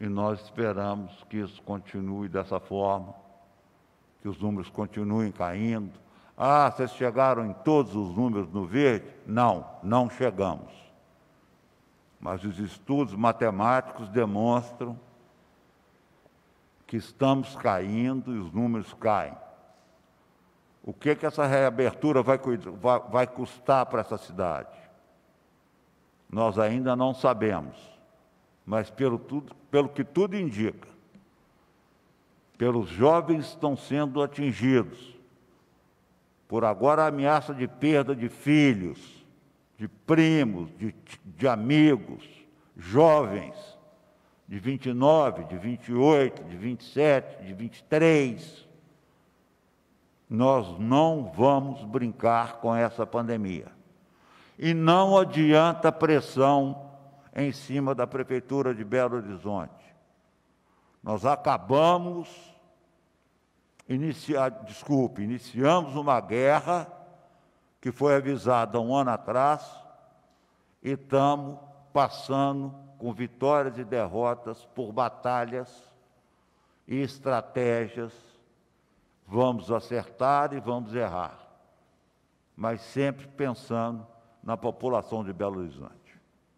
E nós esperamos que isso continue dessa forma, que os números continuem caindo. Ah, vocês chegaram em todos os números no verde? Não, não chegamos. Mas os estudos matemáticos demonstram que estamos caindo e os números caem. O que, que essa reabertura vai, vai, vai custar para essa cidade? Nós ainda não sabemos mas pelo, tudo, pelo que tudo indica, pelos jovens que estão sendo atingidos, por agora a ameaça de perda de filhos, de primos, de, de amigos, jovens, de 29, de 28, de 27, de 23. Nós não vamos brincar com essa pandemia. E não adianta pressão em cima da Prefeitura de Belo Horizonte. Nós acabamos, iniciar, desculpe, iniciamos uma guerra que foi avisada um ano atrás e estamos passando com vitórias e derrotas por batalhas e estratégias. Vamos acertar e vamos errar, mas sempre pensando na população de Belo Horizonte.